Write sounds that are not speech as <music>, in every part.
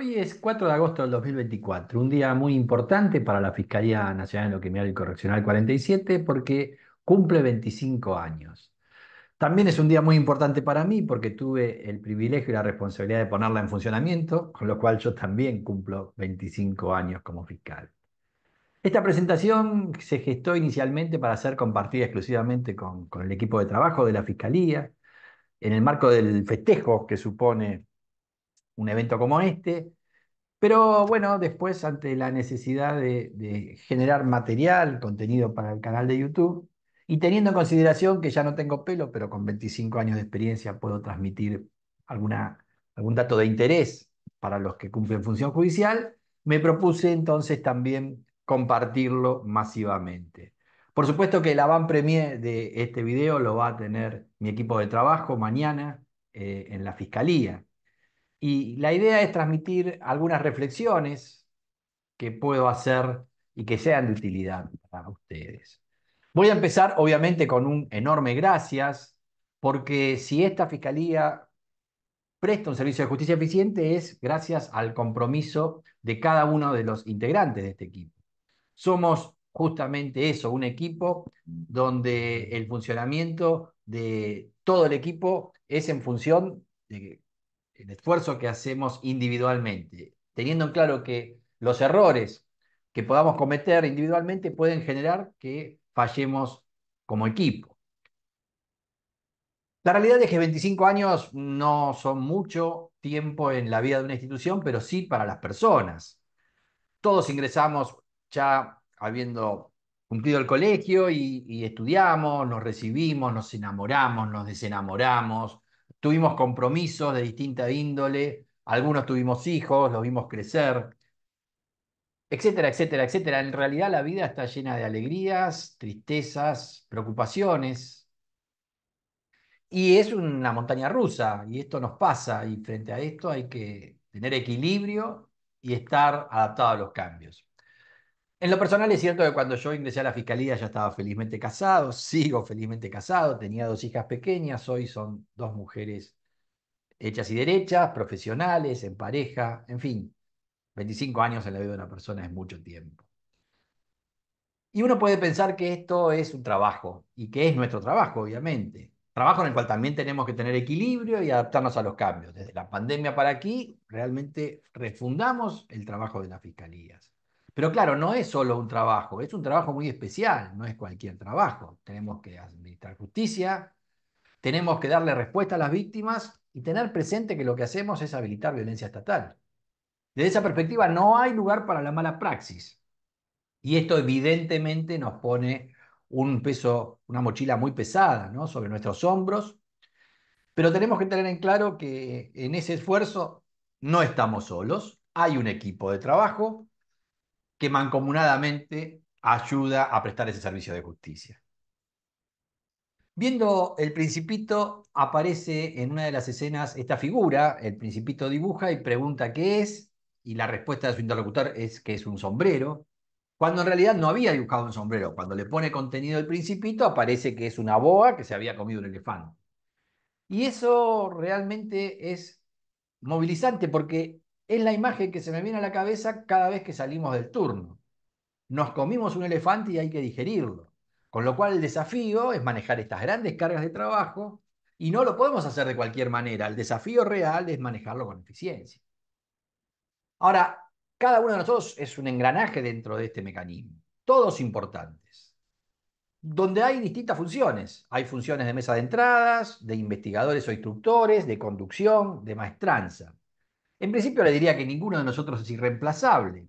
Hoy es 4 de agosto del 2024, un día muy importante para la Fiscalía Nacional de Criminal y Correccional 47 porque cumple 25 años. También es un día muy importante para mí porque tuve el privilegio y la responsabilidad de ponerla en funcionamiento, con lo cual yo también cumplo 25 años como fiscal. Esta presentación se gestó inicialmente para ser compartida exclusivamente con, con el equipo de trabajo de la Fiscalía, en el marco del festejo que supone un evento como este. Pero bueno, después ante la necesidad de, generar material, contenido para el canal de YouTube, y teniendo en consideración que ya no tengo pelo, pero con 25 años de experiencia puedo transmitir alguna, algún dato de interés para los que cumplen función judicial, me propuse entonces también compartirlo masivamente. Por supuesto que la van premier de este video lo va a tener mi equipo de trabajo mañana eh, en la Fiscalía. Y la idea es transmitir algunas reflexiones que puedo hacer y que sean de utilidad para ustedes. Voy a empezar obviamente con un enorme gracias, porque si esta Fiscalía presta un servicio de justicia eficiente es gracias al compromiso de cada uno de los integrantes de este equipo. Somos justamente eso, un equipo donde el funcionamiento de todo el equipo es en función de el esfuerzo que hacemos individualmente, teniendo en claro que los errores que podamos cometer individualmente pueden generar que fallemos como equipo. La realidad es que 25 años no son mucho tiempo en la vida de una institución, pero sí para las personas. Todos ingresamos ya habiendo cumplido el colegio y, y estudiamos, nos recibimos, nos enamoramos, nos desenamoramos, tuvimos compromisos de distinta índole, algunos tuvimos hijos, los vimos crecer, etcétera, etcétera, etcétera. En realidad la vida está llena de alegrías, tristezas, preocupaciones. Y es una montaña rusa, y esto nos pasa, y frente a esto hay que tener equilibrio y estar adaptado a los cambios. En lo personal es cierto que cuando yo ingresé a la fiscalía ya estaba felizmente casado, sigo felizmente casado, tenía dos hijas pequeñas, hoy son dos mujeres hechas y derechas, profesionales, en pareja, en fin, 25 años en la vida de una persona es mucho tiempo. Y uno puede pensar que esto es un trabajo y que es nuestro trabajo, obviamente. Trabajo en el cual también tenemos que tener equilibrio y adaptarnos a los cambios. Desde la pandemia para aquí, realmente refundamos el trabajo de las fiscalías. Pero claro, no es solo un trabajo, es un trabajo muy especial, no es cualquier trabajo. Tenemos que administrar justicia, tenemos que darle respuesta a las víctimas y tener presente que lo que hacemos es habilitar violencia estatal. Desde esa perspectiva no hay lugar para la mala praxis. Y esto evidentemente nos pone un peso, una mochila muy pesada sobre nuestros hombros, pero tenemos que tener en claro que en ese esfuerzo no estamos solos, hay un equipo de trabajo que mancomunadamente ayuda a prestar ese servicio de justicia. Viendo el principito, aparece en una de las escenas esta figura, el principito dibuja y pregunta qué es, y la respuesta de su interlocutor es que es un sombrero, cuando en realidad no había dibujado un sombrero. Cuando le pone contenido el principito, aparece que es una boa que se había comido un elefante. Y eso realmente es movilizante porque es la imagen que se me viene a la cabeza cada vez que salimos del turno. Nos comimos un elefante y hay que digerirlo. Con lo cual el desafío es manejar estas grandes cargas de trabajo y no lo podemos hacer de cualquier manera. El desafío real es manejarlo con eficiencia. Ahora, cada uno de nosotros es un engranaje dentro de este mecanismo, todos importantes, donde hay distintas funciones. Hay funciones de mesa de entradas, de investigadores o instructores, de conducción, de maestranza. En principio le diría que ninguno de nosotros es irreemplazable.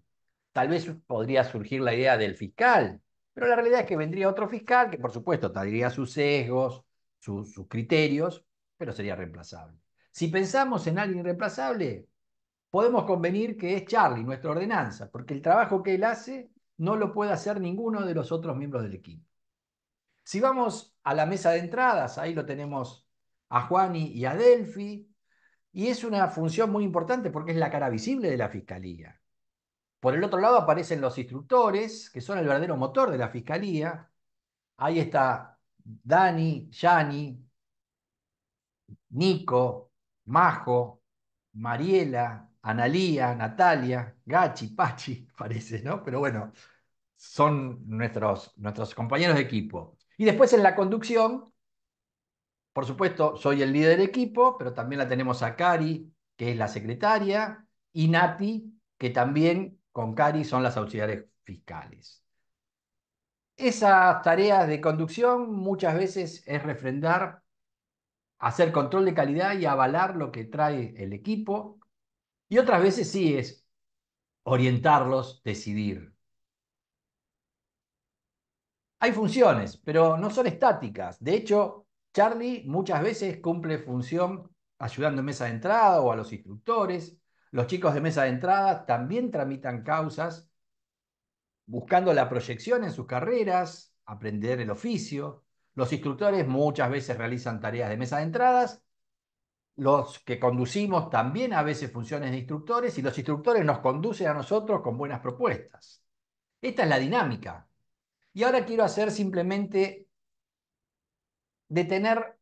Tal vez podría surgir la idea del fiscal, pero la realidad es que vendría otro fiscal que por supuesto tendría sus sesgos, sus criterios, pero sería reemplazable. Si pensamos en alguien irreemplazable, podemos convenir que es Charlie, nuestra ordenanza, porque el trabajo que él hace no lo puede hacer ninguno de los otros miembros del equipo. Si vamos a la mesa de entradas, ahí lo tenemos a Juani y a Delfi, y es una función muy importante porque es la cara visible de la fiscalía. Por el otro lado aparecen los instructores, que son el verdadero motor de la fiscalía. Ahí está Dani, Yani, Nico, Majo, Mariela, Analía, Natalia, Gachi, Pachi, <laughs> parece, ¿no? Pero bueno, son nuestros, nuestros compañeros de equipo. Y después en la conducción por supuesto, soy el líder del equipo, pero también la tenemos a Cari, que es la secretaria, y Nati, que también con Cari son las auxiliares fiscales. Esas tareas de conducción muchas veces es refrendar, hacer control de calidad y avalar lo que trae el equipo. Y otras veces sí es orientarlos, decidir. Hay funciones, pero no son estáticas. De hecho, Charlie muchas veces cumple función ayudando en mesa de entrada o a los instructores. Los chicos de mesa de entrada también tramitan causas buscando la proyección en sus carreras, aprender el oficio. Los instructores muchas veces realizan tareas de mesa de entradas. Los que conducimos también a veces funciones de instructores y los instructores nos conducen a nosotros con buenas propuestas. Esta es la dinámica. Y ahora quiero hacer simplemente de tener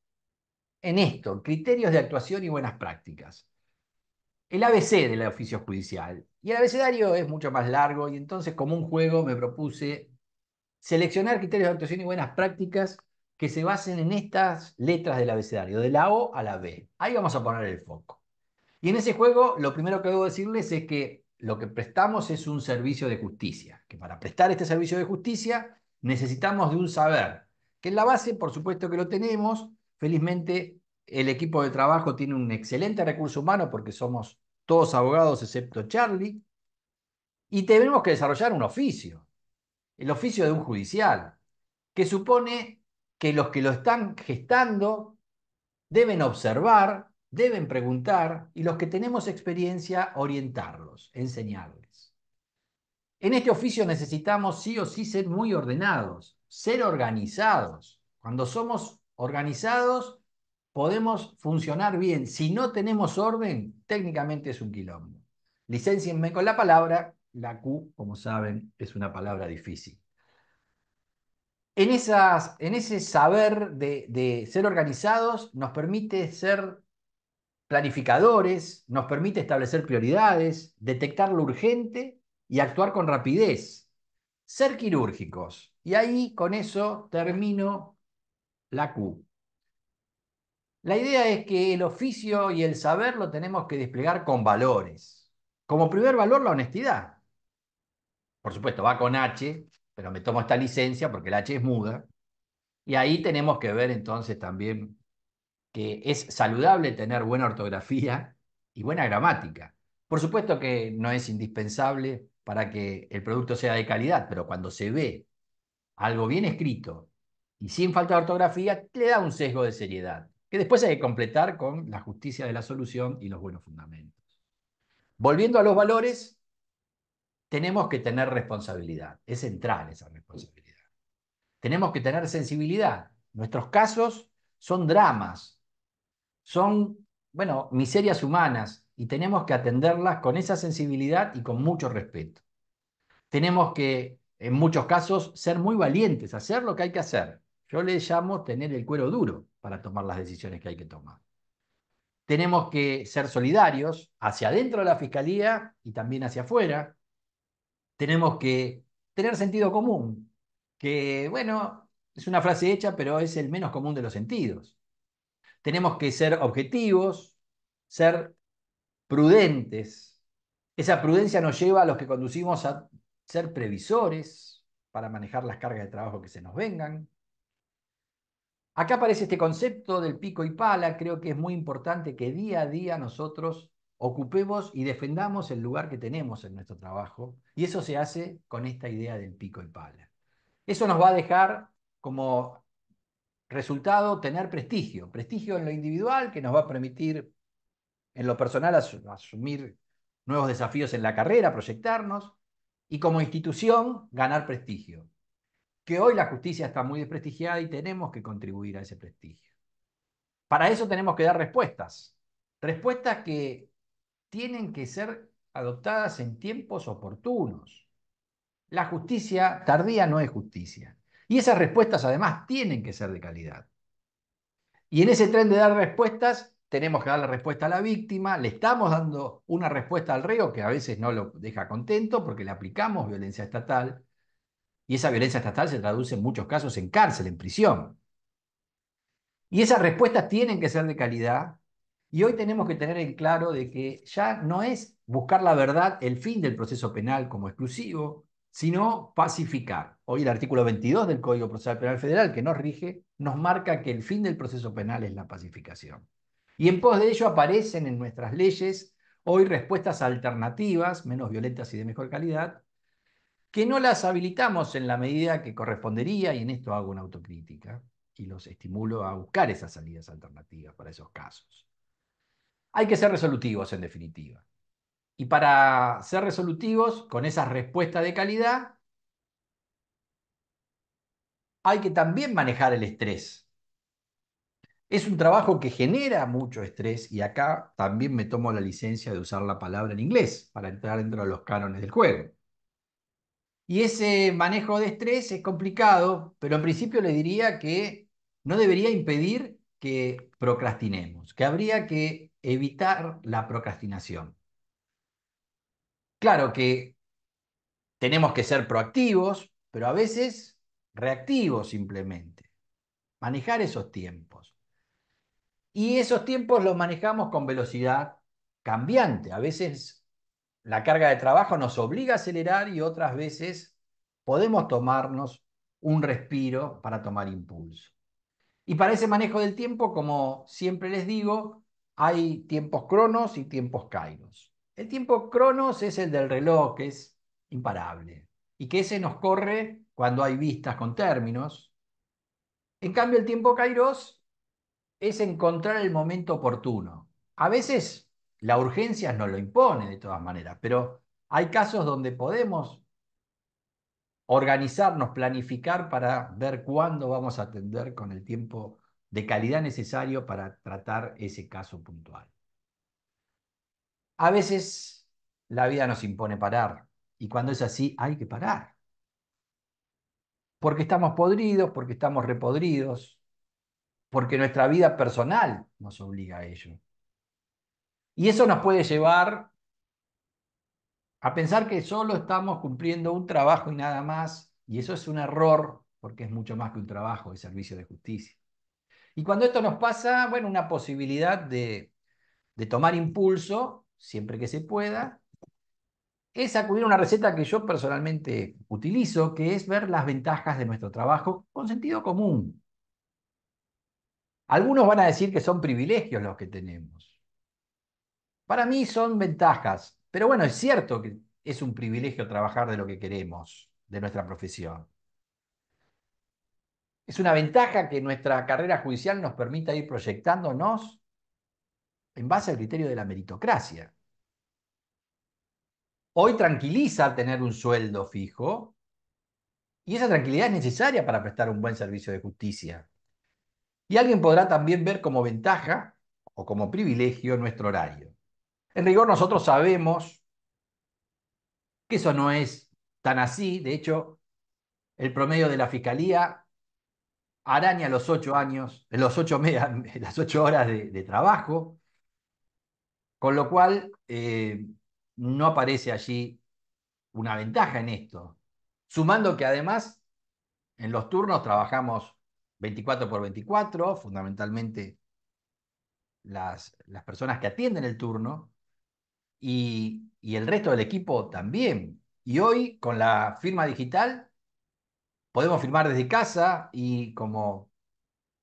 en esto criterios de actuación y buenas prácticas. El ABC del oficio judicial. Y el abecedario es mucho más largo y entonces como un juego me propuse seleccionar criterios de actuación y buenas prácticas que se basen en estas letras del abecedario, de la O a la B. Ahí vamos a poner el foco. Y en ese juego, lo primero que debo decirles es que lo que prestamos es un servicio de justicia, que para prestar este servicio de justicia necesitamos de un saber, en la base, por supuesto que lo tenemos. Felizmente, el equipo de trabajo tiene un excelente recurso humano porque somos todos abogados excepto Charlie. Y tenemos que desarrollar un oficio, el oficio de un judicial, que supone que los que lo están gestando deben observar, deben preguntar y los que tenemos experiencia orientarlos, enseñarles. En este oficio necesitamos sí o sí ser muy ordenados, ser organizados. Cuando somos organizados, podemos funcionar bien. Si no tenemos orden, técnicamente es un quilombo. Licencienme con la palabra. La Q, como saben, es una palabra difícil. En, en ese saber de ser organizados nos permite ser planificadores, nos permite establecer prioridades, detectar lo urgente y actuar con rapidez. Ser quirúrgicos, y ahí con eso termino la Q. La idea es que el oficio y el saber lo tenemos que desplegar con valores. Como primer valor, la honestidad. Por supuesto, va con H, pero me tomo esta licencia porque la H es muda. Y ahí tenemos que ver entonces también que es saludable tener buena ortografía y buena gramática. Por supuesto que no es indispensable para que el producto sea de calidad, pero cuando se ve algo bien escrito y sin falta de ortografía, le da un sesgo de seriedad, que después hay que completar con la justicia de la solución y los buenos fundamentos. Volviendo a los valores, tenemos que tener responsabilidad, es central esa responsabilidad. Tenemos que tener sensibilidad. Nuestros casos son dramas, son, bueno, miserias humanas y tenemos que atenderlas con esa sensibilidad y con mucho respeto. Tenemos que en muchos casos, ser muy valientes, hacer lo que hay que hacer. Yo le llamo tener el cuero duro para tomar las decisiones que hay que tomar. Tenemos que ser solidarios hacia adentro de la fiscalía y también hacia afuera. Tenemos que tener sentido común, que, bueno, es una frase hecha, pero es el menos común de los sentidos. Tenemos que ser objetivos, ser prudentes. Esa prudencia nos lleva a los que conducimos a ser previsores para manejar las cargas de trabajo que se nos vengan. Acá aparece este concepto del pico y pala, creo que es muy importante que día a día nosotros ocupemos y defendamos el lugar que tenemos en nuestro trabajo, y eso se hace con esta idea del pico y pala. Eso nos va a dejar como resultado tener prestigio, prestigio en lo individual que nos va a permitir en lo personal asumir nuevos desafíos en la carrera, proyectarnos, y como institución ganar prestigio. Que hoy la justicia está muy desprestigiada y tenemos que contribuir a ese prestigio. Para eso tenemos que dar respuestas, respuestas que tienen que ser adoptadas en tiempos oportunos. La justicia tardía no es justicia. Y esas respuestas además tienen que ser de calidad. Y en ese tren de dar respuestas tenemos que dar la respuesta a la víctima, le estamos dando una respuesta al reo que a veces no lo deja contento porque le aplicamos violencia estatal y esa violencia estatal se traduce en muchos casos en cárcel, en prisión. Y esas respuestas tienen que ser de calidad y hoy tenemos que tener en claro de que ya no es buscar la verdad el fin del proceso penal como exclusivo, sino pacificar. Hoy el artículo 22 del Código Procesal Penal Federal que nos rige nos marca que el fin del proceso penal es la pacificación. Y en pos de ello aparecen en nuestras leyes hoy respuestas alternativas, menos violentas y de mejor calidad, que no las habilitamos en la medida que correspondería, y en esto hago una autocrítica, y los estimulo a buscar esas salidas alternativas para esos casos. Hay que ser resolutivos, en definitiva. Y para ser resolutivos con esas respuestas de calidad, hay que también manejar el estrés es un trabajo que genera mucho estrés y acá también me tomo la licencia de usar la palabra en inglés para entrar dentro de los cánones del juego. Y ese manejo de estrés es complicado, pero en principio le diría que no debería impedir que procrastinemos, que habría que evitar la procrastinación. Claro que tenemos que ser proactivos, pero a veces reactivos simplemente. Manejar esos tiempos. Y esos tiempos los manejamos con velocidad cambiante. A veces la carga de trabajo nos obliga a acelerar y otras veces podemos tomarnos un respiro para tomar impulso. Y para ese manejo del tiempo, como siempre les digo, hay tiempos cronos y tiempos kairos. El tiempo cronos es el del reloj, que es imparable, y que ese nos corre cuando hay vistas con términos. En cambio, el tiempo kairos es encontrar el momento oportuno. A veces la urgencia nos lo impone de todas maneras, pero hay casos donde podemos organizarnos, planificar para ver cuándo vamos a atender con el tiempo de calidad necesario para tratar ese caso puntual. A veces la vida nos impone parar y cuando es así hay que parar. Porque estamos podridos, porque estamos repodridos, porque nuestra vida personal nos obliga a ello. Y eso nos puede llevar a pensar que solo estamos cumpliendo un trabajo y nada más, y eso es un error, porque es mucho más que un trabajo, de servicio de justicia. Y cuando esto nos pasa, bueno, una posibilidad de, de tomar impulso, siempre que se pueda, es acudir a una receta que yo personalmente utilizo, que es ver las ventajas de nuestro trabajo con sentido común, algunos van a decir que son privilegios los que tenemos. Para mí son ventajas, pero bueno, es cierto que es un privilegio trabajar de lo que queremos, de nuestra profesión. Es una ventaja que nuestra carrera judicial nos permita ir proyectándonos en base al criterio de la meritocracia. Hoy tranquiliza tener un sueldo fijo y esa tranquilidad es necesaria para prestar un buen servicio de justicia y alguien podrá también ver como ventaja o como privilegio nuestro horario. En rigor nosotros sabemos que eso no es tan así, de hecho, el promedio de la Fiscalía araña los ocho años, los <laughs> las ocho horas de, trabajo, con lo cual eh, no aparece allí una ventaja en esto. Sumando que además en los turnos trabajamos 24 por 24, fundamentalmente las, las personas que atienden el turno y, y el resto del equipo también. Y hoy con la firma digital podemos firmar desde casa y como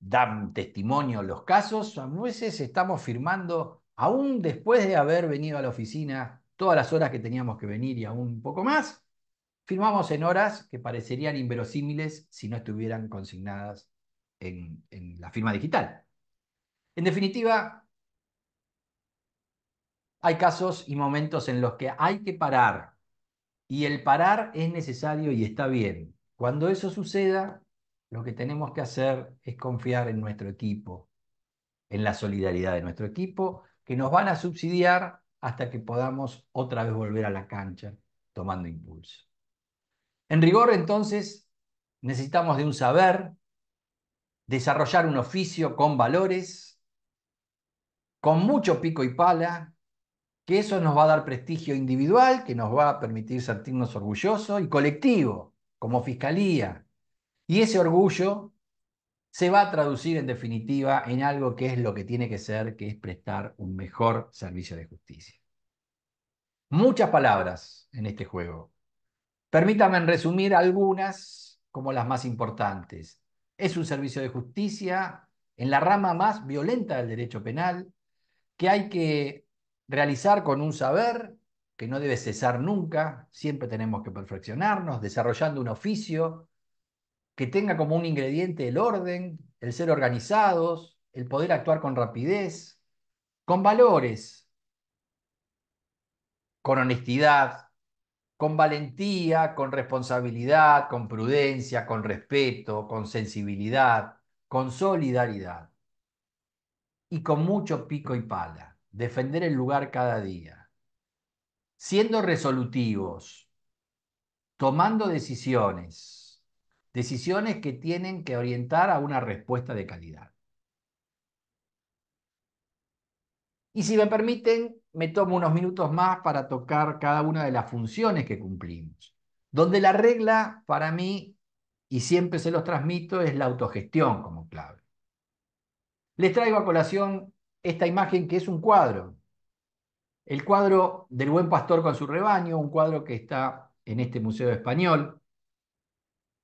dan testimonio los casos, a veces estamos firmando aún después de haber venido a la oficina todas las horas que teníamos que venir y aún un poco más, firmamos en horas que parecerían inverosímiles si no estuvieran consignadas en, la firma digital. En definitiva, hay casos y momentos en los que hay que parar y el parar es necesario y está bien. Cuando eso suceda, lo que tenemos que hacer es confiar en nuestro equipo, en la solidaridad de nuestro equipo, que nos van a subsidiar hasta que podamos otra vez volver a la cancha tomando impulso. En rigor, entonces, necesitamos de un saber desarrollar un oficio con valores, con mucho pico y pala, que eso nos va a dar prestigio individual, que nos va a permitir sentirnos orgullosos y colectivo, como fiscalía. Y ese orgullo se va a traducir en definitiva en algo que es lo que tiene que ser, que es prestar un mejor servicio de justicia. Muchas palabras en este juego. Permítanme resumir algunas como las más importantes es un servicio de justicia en la rama más violenta del derecho penal, que hay que realizar con un saber que no debe cesar nunca, siempre tenemos que perfeccionarnos, desarrollando un oficio que tenga como un ingrediente el orden, el ser organizados, el poder actuar con rapidez, con valores, con honestidad, con valentía, con responsabilidad, con prudencia, con respeto, con sensibilidad, con solidaridad y con mucho pico y pala, defender el lugar cada día, siendo resolutivos, tomando decisiones, decisiones que tienen que orientar a una respuesta de calidad. Y si me permiten, me tomo unos minutos más para tocar cada una de las funciones que cumplimos. Donde la regla para mí, y siempre se los transmito, es la autogestión como clave. Les traigo a colación esta imagen que es un cuadro. El cuadro del buen pastor con su rebaño, un cuadro que está en este Museo Español.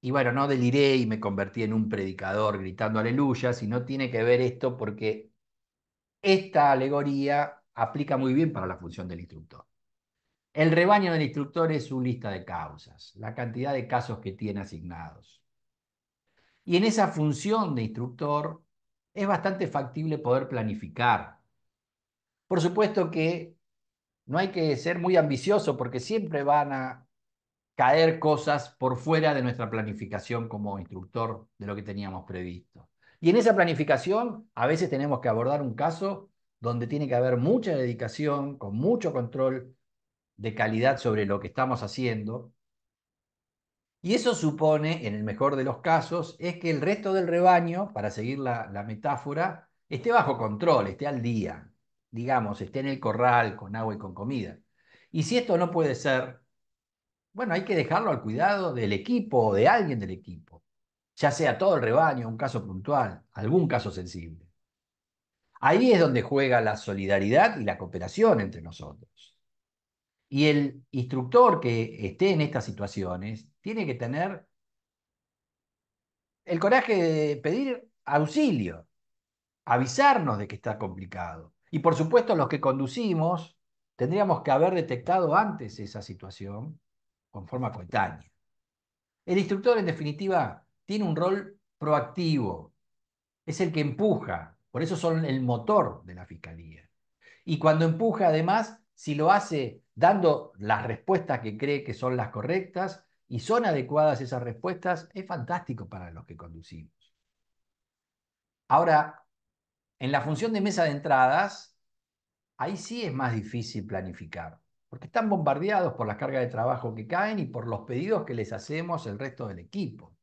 Y bueno, no deliré y me convertí en un predicador gritando aleluya, si no tiene que ver esto porque esta alegoría aplica muy bien para la función del instructor. El rebaño del instructor es su lista de causas, la cantidad de casos que tiene asignados. Y en esa función de instructor es bastante factible poder planificar. Por supuesto que no hay que ser muy ambicioso porque siempre van a caer cosas por fuera de nuestra planificación como instructor de lo que teníamos previsto. Y en esa planificación a veces tenemos que abordar un caso donde tiene que haber mucha dedicación, con mucho control de calidad sobre lo que estamos haciendo. Y eso supone, en el mejor de los casos, es que el resto del rebaño, para seguir la, metáfora, esté bajo control, esté al día, digamos, esté en el corral con agua y con comida. Y si esto no puede ser, bueno, hay que dejarlo al cuidado del equipo o de alguien del equipo, ya sea todo el rebaño, un caso puntual, algún caso sensible. Ahí es donde juega la solidaridad y la cooperación entre nosotros. Y el instructor que esté en estas situaciones tiene que tener el coraje de pedir auxilio, avisarnos de que está complicado. Y por supuesto los que conducimos tendríamos que haber detectado antes esa situación con forma coetánea. El instructor, en definitiva, tiene un rol proactivo, es el que empuja, por eso son el motor de la fiscalía. Y cuando empuja, además, si lo hace dando las respuestas que cree que son las correctas y son adecuadas esas respuestas, es fantástico para los que conducimos. Ahora, en la función de mesa de entradas, ahí sí es más difícil planificar, porque están bombardeados por la carga de trabajo que caen y por los pedidos que les hacemos el resto del equipo.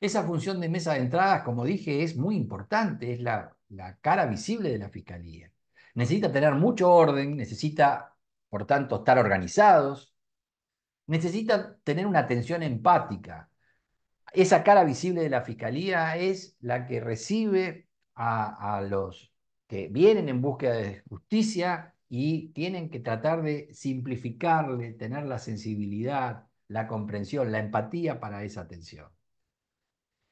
Esa función de mesa de entradas, como dije, es muy importante, es la la cara visible de la fiscalía. Necesita tener mucho orden, necesita, por tanto, estar organizados, necesita tener una atención empática. Esa cara visible de la fiscalía es la que recibe a, los que vienen en búsqueda de justicia y tienen que tratar de simplificarle, tener la sensibilidad, la comprensión, la empatía para esa atención.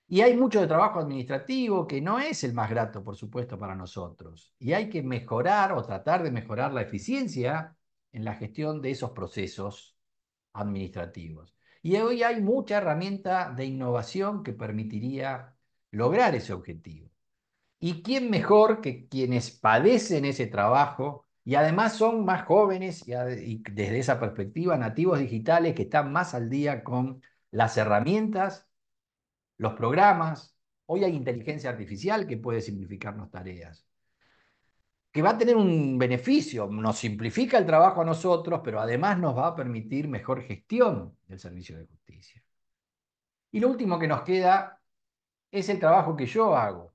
Y hay mucho trabajo administrativo que no es el más grato, por supuesto, para nosotros. Y hay que mejorar o tratar de mejorar la eficiencia en la gestión de esos procesos administrativos. Y hoy hay mucha herramienta de innovación que permitiría lograr ese objetivo. ¿Y quién mejor que quienes padecen ese trabajo y además son más jóvenes y, desde esa perspectiva nativos digitales que están más al día con las herramientas los programas. Hoy hay inteligencia artificial que puede simplificarnos tareas, que va a tener un beneficio, nos simplifica el trabajo a nosotros, pero además nos va a permitir mejor gestión del servicio de justicia. Y lo último que nos queda es el trabajo que yo hago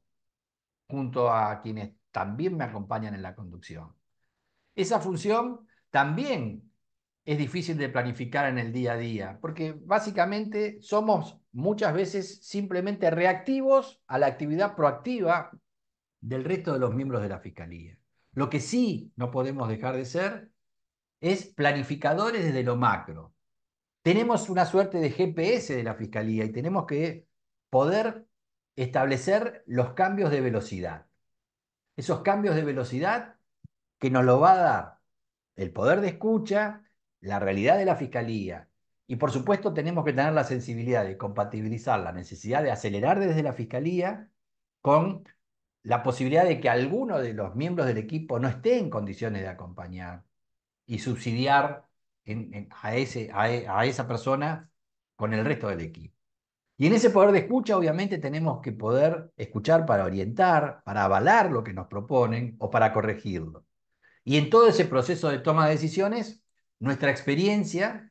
junto a quienes también me acompañan en la conducción. Esa función también es difícil de planificar en el día a día, porque básicamente somos muchas veces simplemente reactivos a la actividad proactiva del resto de los miembros de la Fiscalía. Lo que sí no podemos dejar de ser es planificadores desde lo macro. Tenemos una suerte de GPS de la Fiscalía y tenemos que poder establecer los cambios de velocidad. Esos cambios de velocidad que nos lo va a dar el poder de escucha, la realidad de la Fiscalía, y por supuesto tenemos que tener la sensibilidad de compatibilizar la necesidad de acelerar desde la Fiscalía con la posibilidad de que alguno de los miembros del equipo no esté en condiciones de acompañar y subsidiar a, ese, e, a esa persona con el resto del equipo. Y en ese poder de escucha, obviamente, tenemos que poder escuchar para orientar, para avalar lo que nos proponen o para corregirlo. Y en todo ese proceso de toma de decisiones, nuestra experiencia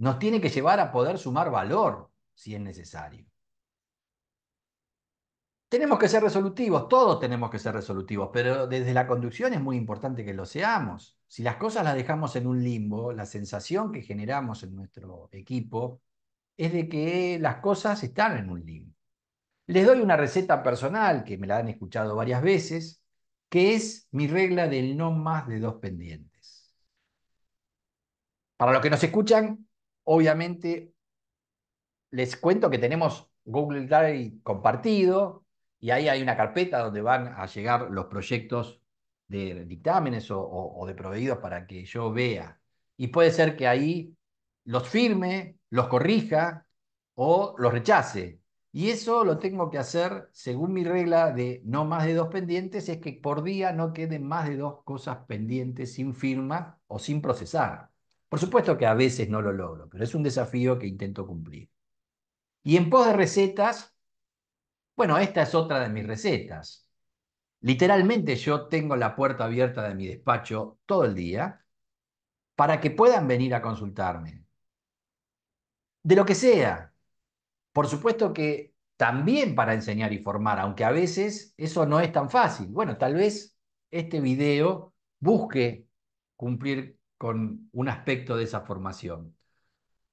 nos tiene que llevar a poder sumar valor si es necesario. Tenemos que ser resolutivos, todos tenemos que ser resolutivos, pero desde la conducción es muy importante que lo seamos. Si las cosas las dejamos en un limbo, la sensación que generamos en nuestro equipo es de que las cosas están en un limbo. Les doy una receta personal que me la han escuchado varias veces, que es mi regla del no más de dos pendientes. Para los que nos escuchan, Obviamente, les cuento que tenemos Google Drive compartido y ahí hay una carpeta donde van a llegar los proyectos de dictámenes o, de proveídos para que yo vea. Y puede ser que ahí los firme, los corrija o los rechace. Y eso lo tengo que hacer según mi regla de no más de dos pendientes, es que por día no queden más de dos cosas pendientes sin firma o sin procesar. Por supuesto que a veces no lo logro, pero es un desafío que intento cumplir. Y en pos de recetas, bueno, esta es otra de mis recetas. Literalmente yo tengo la puerta abierta de mi despacho todo el día para que puedan venir a consultarme. De lo que sea. Por supuesto que también para enseñar y formar, aunque a veces eso no es tan fácil. Bueno, tal vez este video busque cumplir con un aspecto de esa formación.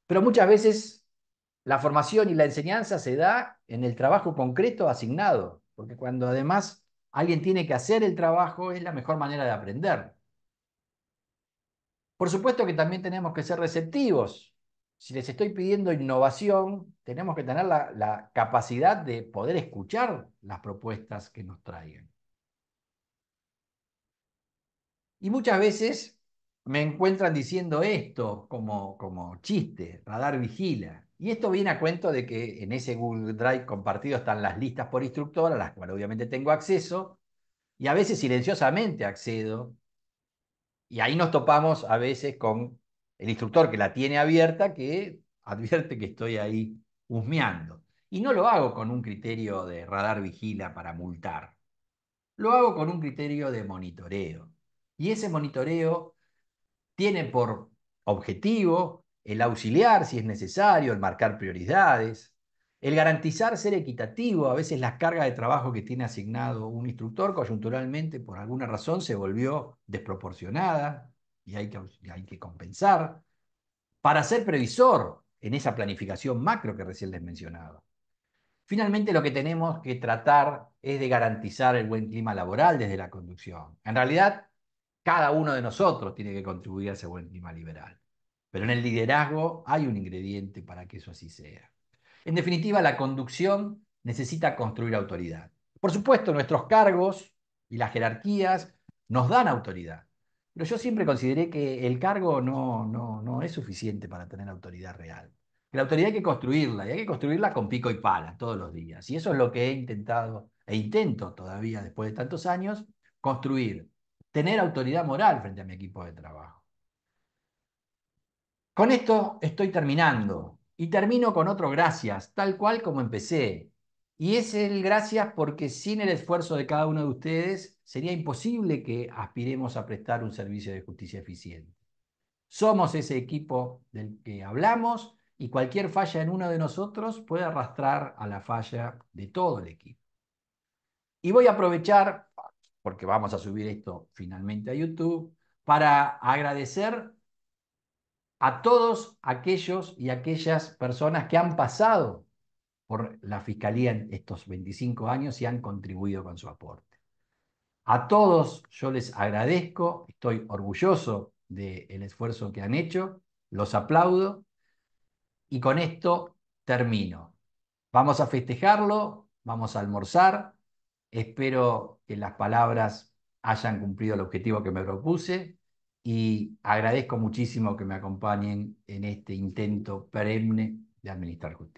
Pero muchas veces la formación y la enseñanza se da en el trabajo concreto asignado, porque cuando además alguien tiene que hacer el trabajo es la mejor manera de aprender. Por supuesto que también tenemos que ser receptivos. Si les estoy pidiendo innovación, tenemos que tener la, capacidad de poder escuchar las propuestas que nos traigan. Y muchas veces me encuentran diciendo esto como, como chiste, radar vigila. Y esto viene a cuento de que en ese Google Drive compartido están las listas por instructor, a las cuales obviamente tengo acceso, y a veces silenciosamente accedo, y ahí nos topamos a veces con el instructor que la tiene abierta, que <laughs> advierte que estoy ahí husmeando. Y no lo hago con un criterio de radar vigila para multar. Lo hago con un criterio de monitoreo. Y ese monitoreo tiene por objetivo el auxiliar si es necesario, el marcar prioridades, el garantizar ser equitativo, a veces la carga de trabajo que tiene asignado un instructor coyunturalmente por alguna razón se volvió desproporcionada y hay que, hay que compensar, para ser previsor en esa planificación macro que recién les mencionaba. Finalmente, lo que tenemos que tratar es de garantizar el buen clima laboral desde la conducción. En realidad, cada uno de nosotros tiene que contribuir a ese buen clima liberal. Pero en el liderazgo hay un ingrediente para que eso así sea. En definitiva, la conducción necesita construir autoridad. Por supuesto, nuestros cargos y las jerarquías nos dan autoridad. Pero yo siempre consideré que el cargo no, no, no es suficiente para tener autoridad real. la autoridad hay que construirla, y hay que construirla con pico y pala todos los días. Y eso es lo que he intentado, e intento todavía después de tantos años, construir tener autoridad moral frente a mi equipo de trabajo. Con esto estoy terminando y termino con otro gracias, tal cual como empecé. Y es el gracias porque sin el esfuerzo de cada uno de ustedes sería imposible que aspiremos a prestar un servicio de justicia eficiente. Somos ese equipo del que hablamos y cualquier falla en uno de nosotros puede arrastrar a la falla de todo el equipo. Y voy a aprovechar porque vamos a subir esto finalmente a YouTube, para agradecer a todos aquellos y aquellas personas que han pasado por la Fiscalía en estos 25 años y han contribuido con su aporte. A todos yo les agradezco, estoy orgulloso del esfuerzo que han hecho, los aplaudo y con esto termino. Vamos a festejarlo, vamos a almorzar, Espero que las palabras hayan cumplido el objetivo que me propuse y agradezco muchísimo que me acompañen en este intento perenne de administrar justicia.